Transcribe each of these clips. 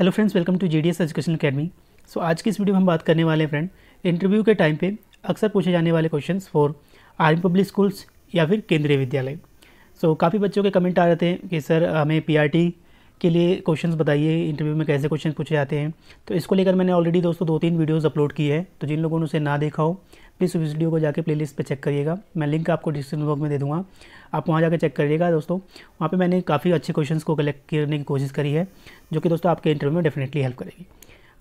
hello friends welcome to G D S education academy so आज की इस video में हम बात करने वाले हैं फ्रेंड इंटरव्यू के टाइम पे अक्सर पूछे जाने वाले questions for army public schools या फिर केंद्रीय विद्यालय सो so, काफ़ी बच्चों के कमेंट आ रहे थे कि सर हमें पीआरटी के लिए क्वेश्चंस बताइए इंटरव्यू में कैसे क्वेश्चन पूछे जाते हैं तो इसको लेकर मैंने ऑलरेडी दोस्तों दो तीन वीडियोज़ अपलोड की है तो जिन लोगों ने उसे ना देखा हो प्लीज़ उस वीडियो को जाकर प्लेलिस्ट पे चेक करिएगा मैं लिंक आपको डिस्क्रिप्शन बॉक्स में दे दूँगा आप वहाँ जाकर चेक करिएगा दोस्तों वहाँ पर मैंने काफ़ी अच्छे क्वेश्चन को कलेक्ट करने की कोशिश करी है जो कि दोस्तों आपके इंटरव्यू में डेफिनेटली हेल्प करेगी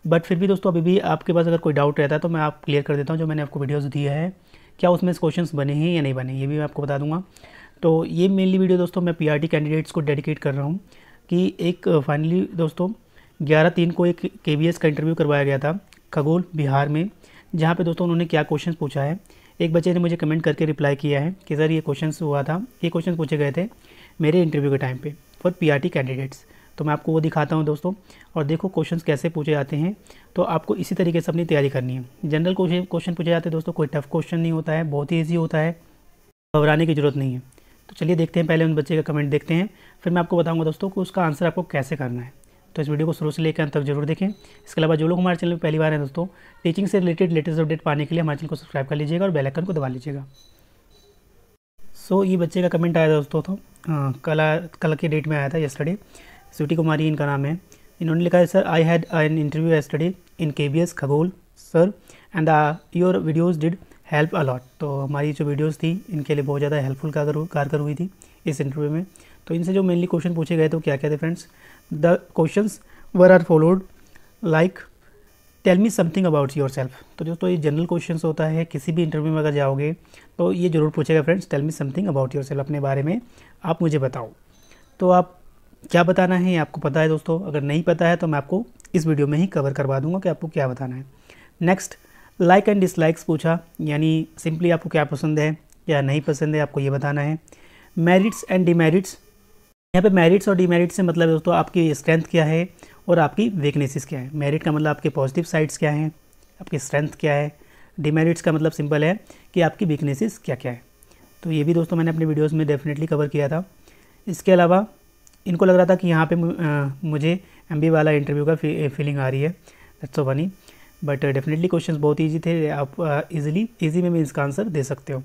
बट फिर भी दोस्तों अभी भी आपके पास अगर कोई डाउट रहता है तो मैं आप क्लियर कर देता हूँ जो मैंने आपको वीडियोज़ दिया है क्या उसमें क्वेश्चन बने हैं या नहीं बने ये भी मैं आपको बता दूँगा तो ये मेनली वीडियो दोस्तों मैं पीआरटी कैंडिडेट्स को डेडिकेट कर रहा हूँ कि एक फाइनली दोस्तों ग्यारह तीन को एक के का इंटरव्यू करवाया गया था खगोल बिहार में जहाँ पे दोस्तों उन्होंने क्या क्वेश्चन पूछा है एक बच्चे ने मुझे कमेंट करके रिप्लाई किया है कि सर ये क्वेश्चन हुआ था ये क्वेश्चन पूछे गए थे मेरे इंटरव्यू के टाइम पर फॉर पी कैंडिडेट्स तो मैं आपको वो दिखाता हूँ दोस्तों और देखो क्वेश्चन कैसे पूछे जाते हैं तो आपको इसी तरीके से अपनी तैयारी करनी है जनरल क्वेश्चन क्वेश्चन पूछे जाते हैं दोस्तों कोई टफ क्वेश्चन नहीं होता है बहुत ही ईजी होता है घबराने की जरूरत नहीं है तो चलिए देखते हैं पहले उन बच्चे का कमेंट देखते हैं फिर मैं आपको बताऊँगा दोस्तों कि उसका आंसर आपको कैसे करना है तो इस वीडियो को शुरू से लेकर अंत तक जरूर देखें इसके अलावा जो लोग हमारे चैनल पर पहली बार हैं दोस्तों टीचिंग से रिलेटेड लेटेस्ट अपडेट पाने के लिए हमारे चैनल को सब्सक्राइब कर लीजिएगा और बेलाइकन को दबा लीजिएगा सो so, ये बच्चे का कमेंट आया था दोस्तों तो कल कल के डेट में आया था यस्टरडे स्वीटी कुमारी इनका नाम है इन्होंने लिखा है sir I had an interview yesterday in K B S खगोल sir and your videos did help अलॉट तो हमारी जो वीडियोज़ थी इनके लिए बहुत ज़्यादा हेल्पफुल कारगर हुई थी इस इंटरव्यू में तो इनसे जो मेनली क्वेश्चन पूछे गए तो क्या क्या थे friends the question were are followed like tell me something about yourself तो दोस्तों ये जनरल क्वेश्चन होता है किसी भी इंटरव्यू में अगर जाओगे तो ये जरूर पूछेगा friends tell me something about yourself अपने बारे में आप मुझे बताओ तो आप क्या बताना है आपको पता है दोस्तों अगर नहीं पता है तो मैं आपको इस वीडियो में ही कवर करवा दूंगा कि आपको क्या बताना है नेक्स्ट लाइक एंड डिसलाइक्स पूछा यानी सिंपली आपको क्या पसंद है या नहीं पसंद है आपको ये बताना है मेरिट्स एंड डिमेरिट्स यहाँ पे मेरिट्स और डीमेरिट्स से मतलब दोस्तों आपकी स्ट्रेंथ क्या है और आपकी वीकनेसेस क्या है मेरिट का मतलब आपके पॉजिटिव साइड्स क्या हैं आपकी स्ट्रेंथ क्या है डिमेरिट्स का मतलब सिंपल है कि आपकी वीकनेसेस क्या क्या है तो ये भी दोस्तों मैंने अपने वीडियोस में डेफिनेटली कवर किया था इसके अलावा इनको लग रहा था कि यहाँ पे मुझे एम वाला इंटरव्यू का फी, फीलिंग आ रही है दैट्स सो वनी बट डेफिनेटली क्वेश्चन बहुत ईजी थे आप ईजिली ईजी में भी इसका आंसर दे सकते हो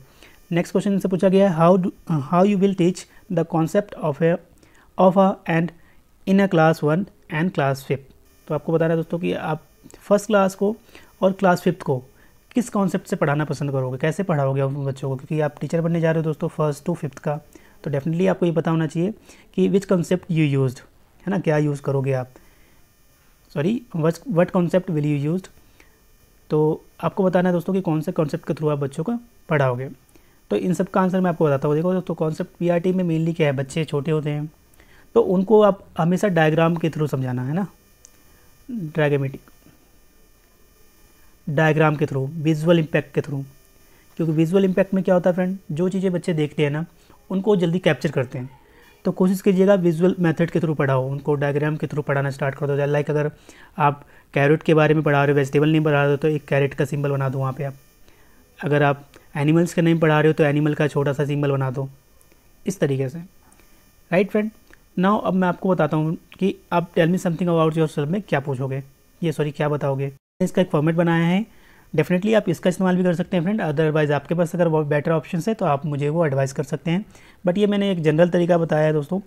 नेक्स्ट क्वेश्चन इनसे पूछा गया है how how you will teach the concept of a of a and in a class one and class fifth तो आपको बता रहे दोस्तों कि आप फर्स्ट क्लास को और क्लास फिफ्थ को किस कॉन्सेप्ट से पढ़ाना पसंद करोगे कैसे पढ़ाओगे आप बच्चों को क्योंकि आप टीचर बनने जा रहे हो दोस्तों फर्स्ट टू फिफ्थ का तो डेफिनेटली आपको ये पता होना चाहिए कि विच कॉन्सेप्ट यू यूज है ना क्या यूज़ करोगे आप sorry what what concept will you use तो आपको बताना है दोस्तों कि कौन से कॉन्सेप्ट के थ्रू आप बच्चों को पढ़ाओगे तो इन सब का आंसर मैं आपको बताता हूँ देखो दोस्तों कॉन्सेप्ट पी में मेनली क्या है बच्चे छोटे होते हैं तो उनको आप हमेशा डायग्राम के थ्रू समझाना है ना ड्रैगमेटिक डायग्राम के थ्रू विजुअल इम्पैक्ट के थ्रू क्योंकि विजुअल इम्पैक्ट में क्या होता है फ्रेंड जो चीज़ें बच्चे देखते हैं ना उनको जल्दी कैप्चर करते हैं तो कोशिश कीजिएगा विजुअल मेथड के थ्रू पढ़ाओ उनको डायग्राम के थ्रू पढ़ाना स्टार्ट कर दो लाइक अगर आप कैरेट के बारे में पढ़ा रहे हो वेजिटेबल नहीं पढ़ा रहे हो तो एक कैरेट का सिंबल बना दो वहाँ पर आप अगर आप एनिमल्स का नहीं पढ़ा रहे हो तो एनिमल का छोटा सा सिंबल बना दो इस तरीके से राइट फ्रेंड नाउ अब मैं आपको बताता हूँ कि आप tell me something about yourself में क्या पूछोगे ये सॉरी क्या बताओगे इसका एक फॉर्मेट बनाया है डेफिनेटली आप इसका इस्तेमाल भी कर सकते हैं फ्रेंड अदरवाइज़ आपके पास अगर बेटर ऑप्शन है तो आप मुझे वो एडवाइस कर सकते हैं बट ये मैंने एक जनरल तरीका बताया है दोस्तों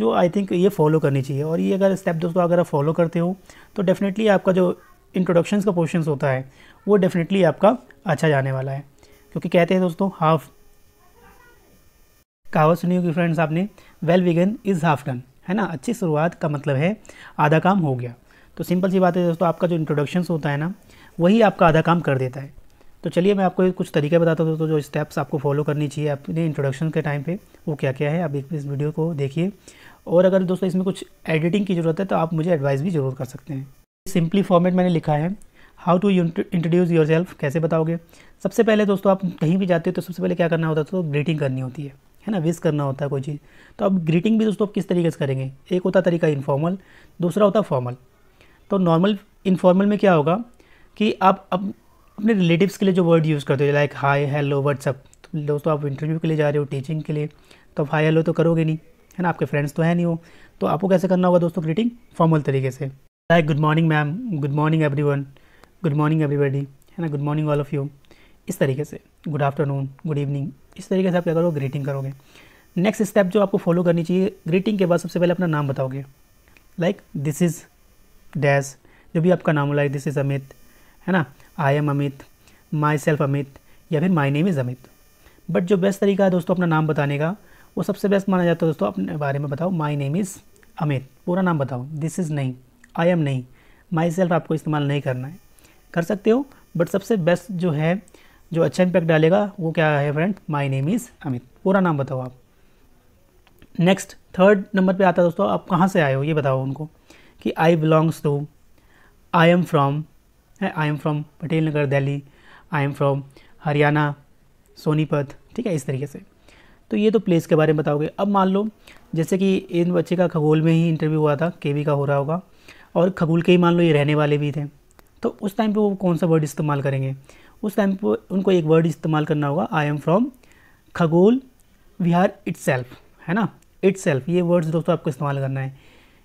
जो आई थिंक ये फॉलो करनी चाहिए और ये अगर स्टेप दोस्तों अगर आप फॉलो करते हो तो डेफिनेटली आपका जो इंट्रोडक्शन का पोर्शन होता है वो डेफिनेटली आपका अच्छा जाने वाला है क्योंकि कहते हैं दोस्तों हाफ कहावत सुनी होगी फ्रेंड्स आपने well begun is half done है ना अच्छी शुरुआत का मतलब है आधा काम हो गया तो सिंपल सी बात है दोस्तों आपका जो इंट्रोडक्शन होता है ना वही आपका आधा काम कर देता है तो चलिए मैं आपको कुछ तरीके बताता हूँ दोस्तों जो स्टेप्स आपको फॉलो करनी चाहिए अपने इंट्रोडक्शन के टाइम पे वो क्या क्या है आप एक इस वीडियो को देखिए और अगर दोस्तों इसमें कुछ एडिटिंग की ज़रूरत है तो आप मुझे एडवाइस भी ज़रूर कर सकते हैं सिंपली फॉर्मेट मैंने लिखा है how to introduce yourself कैसे बताओगे सबसे पहले दोस्तों आप कहीं भी जाते हो तो सबसे पहले क्या करना होता है तो ग्रीटिंग करनी होती है है ना विश करना होता है कोई चीज़ तो अब ग्रीटिंग भी दोस्तों आप किस तरीके से करेंगे एक होता तरीका इनफॉर्मल दूसरा होता फॉर्मल तो नॉर्मल इनफॉर्मल में क्या होगा कि आप अप, अपने रिलेटिव्स के लिए जो वर्ड यूज़ करते हो लाइक हाई हेलो व्हाट्सअप दोस्तों आप इंटरव्यू के लिए जा रहे हो टीचिंग के लिए तो हाई हेलो तो करोगे नहीं है ना आपके फ्रेंड्स तो है नहीं हो तो आपको कैसे करना होगा दोस्तों ग्रीटिंग फॉर्मल तरीके से like good morning ma'am good morning every good morning everybody है ना good morning all of you इस तरीके से गुड आफ्टरनून गुड इवनिंग इस तरीके से आप क्या करोगे ग्रीटिंग करोगे नेक्स्ट स्टेप जो आपको फॉलो करनी चाहिए ग्रीटिंग के बाद सबसे पहले अपना नाम बताओगे लाइक दिस इज़ डैश जो भी आपका नाम हो लाइक दिस इज़ अमित है ना I am Amit myself Amit या फिर my name is Amit but जो बेस्ट तरीका है दोस्तों अपना नाम बताने का वो सबसे बेस्ट माना जाता है दोस्तों अपने बारे में बताओ माई नेम इज़ अमित पूरा नाम बताओ दिस इज़ नहीं आई एम नहीं माई सेल्फ आपको इस्तेमाल नहीं करना है कर सकते हो बट सबसे बेस्ट जो है जो अच्छा इम्पैक्ट डालेगा वो क्या है friend my name is Amit पूरा नाम बताओ आप नेक्स्ट थर्ड नंबर पे आता है दोस्तों आप कहाँ से आए हो ये बताओ उनको कि I belongs to I am from I am from Patel Nagar Delhi I am from Haryana Sonipat ठीक है इस तरीके से तो ये तो प्लेस के बारे में बताओगे अब मान लो जैसे कि इन बच्चे का खगोल में ही इंटरव्यू हुआ था के का हो रहा होगा और खगोल के ही मान लो ये रहने वाले भी थे तो उस टाइम पे वो कौन सा वर्ड इस्तेमाल करेंगे उस टाइम पर उनको एक वर्ड इस्तेमाल करना होगा आई एम फ्रॉम खगोल विहार इट्स है ना इट्स ये वर्ड्स दोस्तों आपको इस्तेमाल करना है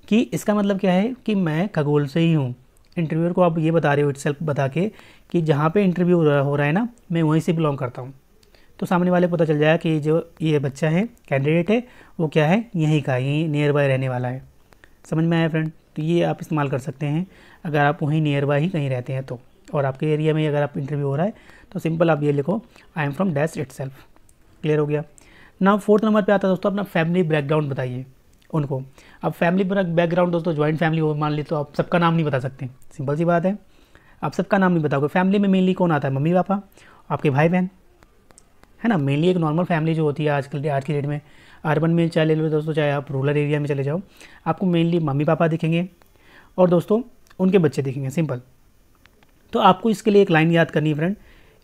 कि इसका मतलब क्या है कि मैं खगोल से ही हूँ इंटरव्यूअर को आप ये बता रहे हो इट्स बता के कि जहाँ पे इंटरव्यू हो रहा है ना मैं वहीं से बिलोंग करता हूँ तो सामने वाले पता चल जाएगा कि जो ये बच्चा है कैंडिडेट है वो क्या है यहीं का यहीं नियर बाय रहने वाला है समझ में आया फ्रेंड तो ये आप इस्तेमाल कर सकते हैं अगर आप वहीं नियर बाय ही कहीं रहते हैं तो और आपके एरिया में अगर आप इंटरव्यू हो रहा है तो सिंपल आप ये लिखो I am from dash it clear हो गया ना फोर्थ नंबर पे आता है दोस्तों अपना फैमिली बैकग्राउंड बताइए उनको अब फैमिली बैकग्राउंड दोस्तों ज्वाइंट फैमिली हो मान ली तो आप सबका नाम नहीं बता सकते सिंपल सी बात है आप सबका नाम नहीं बताओगे फैमिली में मेनली कौन आता है मम्मी पापा आपके भाई बहन है ना मेनली एक नॉर्मल फैमिली जो होती है आजकल आज की डेट में अर्बन में चले लो दोस्तों चाहे आप रूरल एरिया में चले जाओ आपको मेनली मम्मी पापा दिखेंगे और दोस्तों उनके बच्चे दिखेंगे सिंपल तो आपको इसके लिए एक लाइन याद करनी है friend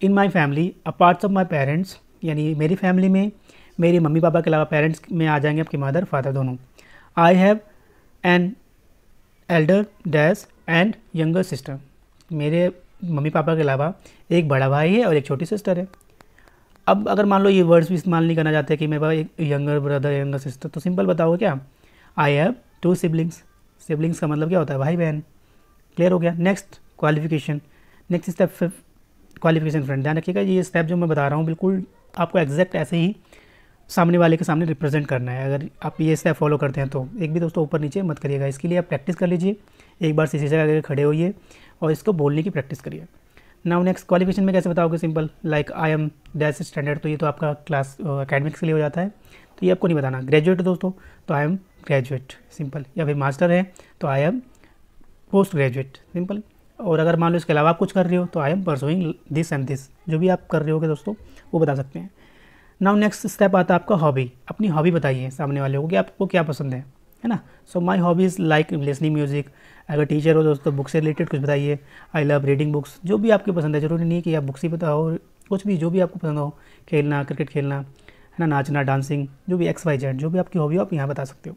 in my family apart of my parents यानी मेरी फैमिली में मेरे मम्मी पापा के अलावा पेरेंट्स में आ जाएंगे आपके मदर फादर दोनों I have an elder dash and younger sister मेरे मम्मी पापा के अलावा एक बड़ा भाई है और एक छोटी सिस्टर है अब अगर मान लो ये वर्ड्स भी इस्तेमाल नहीं करना चाहते कि मेरे पास एक यंगर ब्रदर यंगर सिस्टर तो सिंपल बताओ क्या I have two siblings siblings का मतलब क्या होता है भाई बहन क्लियर हो गया next qualification next step fifth qualification friend ध्यान रखिएगा ये स्टेप जो मैं बता रहा हूँ बिल्कुल आपको एग्जैक्ट ऐसे ही सामने वाले के सामने रिप्रेजेंट करना है अगर आप ये स्टेप फॉलो करते हैं तो एक भी दोस्तों ऊपर नीचे मत करिएगा इसके लिए आप प्रैक्टिस कर लीजिए एक बार सीसी जगह खड़े होइए और इसको बोलने की प्रैक्टिस करिए नाउ नेक्स्ट क्वालिफिकेशन में कैसे बताओगे simple like I am dash standard तो ये तो आपका क्लास अकेडमिक्स के लिए हो जाता है तो ये आपको नहीं बताना ग्रेजुएट दोस्तों तो आई एम ग्रेजुएट सिंपल या फिर मास्टर है तो I am post graduate simple और अगर मान लो इसके अलावा आप कुछ कर रहे हो तो I am pursuing this and this जो भी आप कर रहे होगे दोस्तों वो बता सकते हैं नाउ नेक्स्ट स्टेप आता है आपका हॉबी अपनी हॉबी बताइए सामने वाले को कि आपको क्या पसंद है है ना so my hobbies like listening music अगर टीचर हो दोस्तों बुक से रिलेटेड कुछ बताइए आई लव रीडिंग बुक्स जो भी आपकी पसंद है ज़रूरी नहीं कि आप बुक्स ही बताओ कुछ भी जो भी आपको पसंद हो खेलना क्रिकेट खेलना है ना नाचना डांसिंग जो भी एक्स वाई जेड जो भी आपकी हॉबी हो आप यहाँ बता सकते हो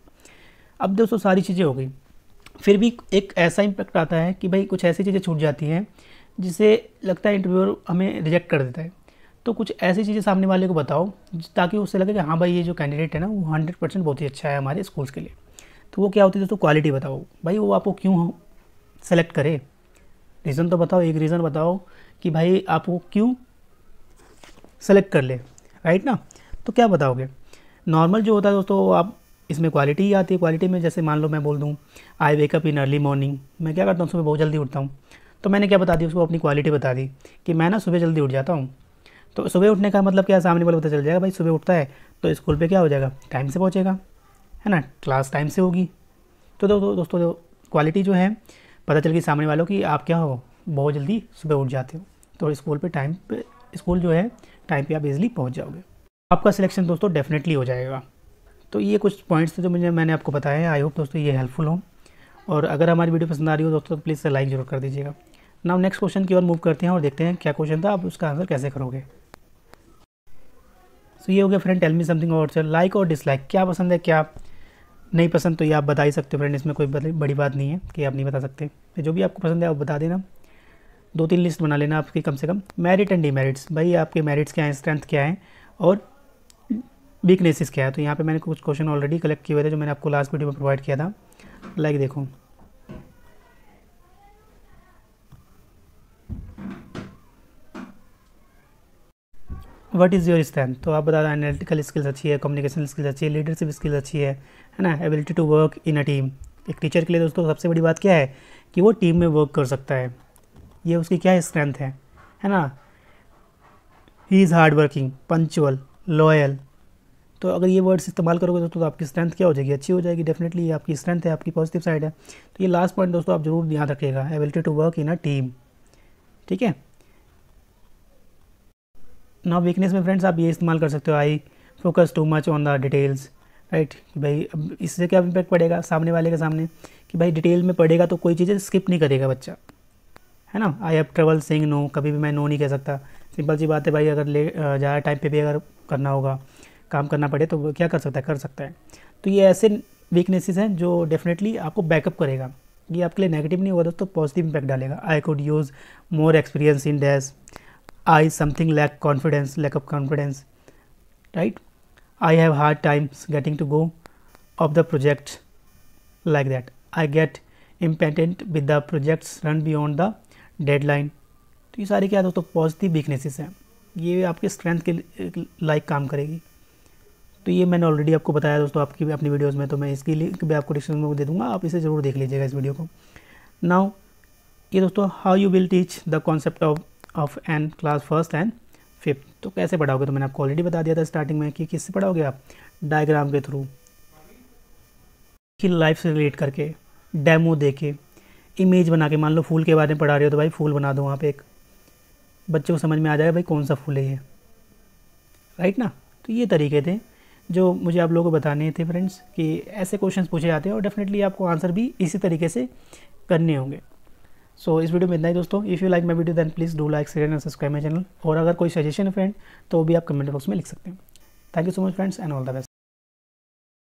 अब दोस्तों सारी चीज़ें हो गई फिर भी एक ऐसा इम्पैक्ट आता है कि भाई कुछ ऐसी चीज़ें छूट जाती हैं जिसे लगता है इंटरव्यूअर हमें रिजेक्ट कर देता है तो कुछ ऐसी चीज़ें सामने वाले को बताओ ताकि उससे लगे कि हाँ भाई ये जो कैंडिडेट है ना वो हंड्रेड परसेंट बहुत ही अच्छा है हमारे स्कूल्स के लिए तो वो क्या होती है दोस्तों क्वालिटी बताओ भाई वो आपको क्यों सेलेक्ट करे रीज़न तो बताओ एक रीज़न बताओ कि भाई आपको क्यों सेलेक्ट कर ले राइट ना तो क्या बताओगे नॉर्मल जो होता है दोस्तों आप इसमें क्वालिटी ही आती है क्वालिटी में जैसे मान लो मैं बोल दूँ I wake up in early morning मैं क्या करता हूँ सुबह बहुत जल्दी उठता हूँ तो मैंने क्या बता दी उसको अपनी क्वालिटी बता दी कि मैं ना सुबह जल्दी उठ जाता हूँ तो सुबह उठने का मतलब क्या सामने वाला पता चल जाएगा भाई सुबह उठता है तो स्कूल पे क्या हो जाएगा टाइम से पहुँचेगा है ना क्लास टाइम से होगी तो दो, दो, दोस्तों दो, क्वालिटी जो है पता चल गई सामने वालों की आप क्या हो बहुत जल्दी सुबह उठ जाते हो तो स्कूल पर टाइम पे स्कूल जो है टाइम पर आप इज़िली पहुँच जाओगे आपका सिलेक्शन दोस्तों डेफिनेटली हो जाएगा तो ये कुछ पॉइंट्स थे जो मुझे मैंने आपको बताया है आई होप दोस्तों ये हेल्पफुल हो और अगर हमारी वीडियो पसंद आ रही हो दोस्तों तो प्लीज़ लाइक जरूर कर दीजिएगा नाउ नेक्स्ट क्वेश्चन की ओर मूव करते हैं और देखते हैं क्या क्वेश्चन था आप उसका आंसर कैसे करोगे सो ये हो गया फ्रेंड टेल मी समथिंग और सर लाइक और डिसलाइक क्या पसंद है क्या नहीं पसंद तो ये आप बता ही सकते हो फ्रेंड इसमें कोई बड़ी बात नहीं है कि आप नहीं बता सकते तो जो भी आपको पसंद है आप बता देना दो तीन लिस्ट बना लेना आपकी कम से कम मेरिट एंड डीमेरिट्स भाई आपके मेरिट्स क्या हैं स्ट्रेंथ क्या है और वीकनेसेस क्या है तो यहाँ पे मैंने कुछ क्वेश्चन ऑलरेडी कलेक्ट किए हुए थे जो मैंने आपको लास्ट वीडियो में प्रोवाइड किया था लाइक like देखो वट इज़ योर स्ट्रेंथ तो आप बता दें एनालिटिकल स्किल्स अच्छी है कम्युनिकेशन स्किल्स अच्छी है लीडरशिप स्किल्स अच्छी है है ना ability to work in a team एक टीचर के लिए दोस्तों सबसे बड़ी बात क्या है कि वो टीम में वर्क कर सकता है ये उसकी क्या स्ट्रेंथ है है ना he is hard working punctual loyal तो अगर ये वर्ड्स इस्तेमाल करोगे दोस्तों तो आपकी स्ट्रेंथ क्या हो जाएगी अच्छी हो जाएगी डेफिनेटली आपकी स्ट्रेंथ है आपकी पॉजिटिव साइड है तो ये लास्ट पॉइंट दोस्तों आप जरूर ध्यान रखिएगा ability to work in a team ठीक है ना वीकनेस में फ्रेंड्स आप ये इस्तेमाल कर सकते हो I focus too much on the details right कि भाई अब इससे क्या इम्पैक्ट पड़ेगा सामने वाले के सामने कि भाई डिटेल में पड़ेगा तो कोई चीज़ें स्किप नहीं करेगा बच्चा है ना I have travelling no कभी भी मैं नो नहीं कह सकता सिंपल सी बात है भाई अगर ले ज़्यादा टाइम पे भी अगर करना होगा काम करना पड़े तो वो क्या कर सकता है कर सकता है तो ये ऐसे वीकनेसेस हैं जो डेफिनेटली आपको बैकअप करेगा ये आपके लिए नेगेटिव नहीं होगा दोस्तों पॉजिटिव इम्पैक्ट डालेगा I could use more experience in dash I something lack confidence lack of confidence right I have hard times getting to go of the project like that I get impatient with the projects run beyond the deadline तो ये सारी क्या दोस्तों positive weaknesses हैं ये आपके strength के like काम करेगी तो ये मैंने ऑलरेडी आपको बताया दोस्तों आपकी अपनी वीडियोज़ में तो मैं इसकी लिंक भी आपको डिस्क्रिप्शन में दे दूँगा आप इसे ज़रूर देख लीजिएगा इस वीडियो को नाउ ये दोस्तों how you will teach the concept of of and class first and fifth तो कैसे पढ़ाओगे तो मैंने आपको ऑलरेडी बता दिया था स्टार्टिंग में कि किससे पढ़ाओगे आप डायग्राम के थ्रू की लाइफ से रिलेट करके डेमो दे के इमेज बना के मान लो फूल के बारे में पढ़ा रहे हो तो भाई फूल बना दो वहाँ पे एक बच्चों को समझ में आ जाएगा भाई कौन सा फूल है ये राइट ना तो ये तरीके थे जो मुझे आप लोगों को बताने थे फ्रेंड्स कि ऐसे क्वेश्चंस पूछे जाते हैं और डेफिनेटली आपको आंसर भी इसी तरीके से करने होंगे सो so, इस वीडियो में इतना ही दोस्तों if you like my video then please do like share and subscribe my channel और अगर कोई सजेशन है फ्रेंड तो भी आप कमेंट बॉक्स में लिख सकते हैं thank you so much friends and all the best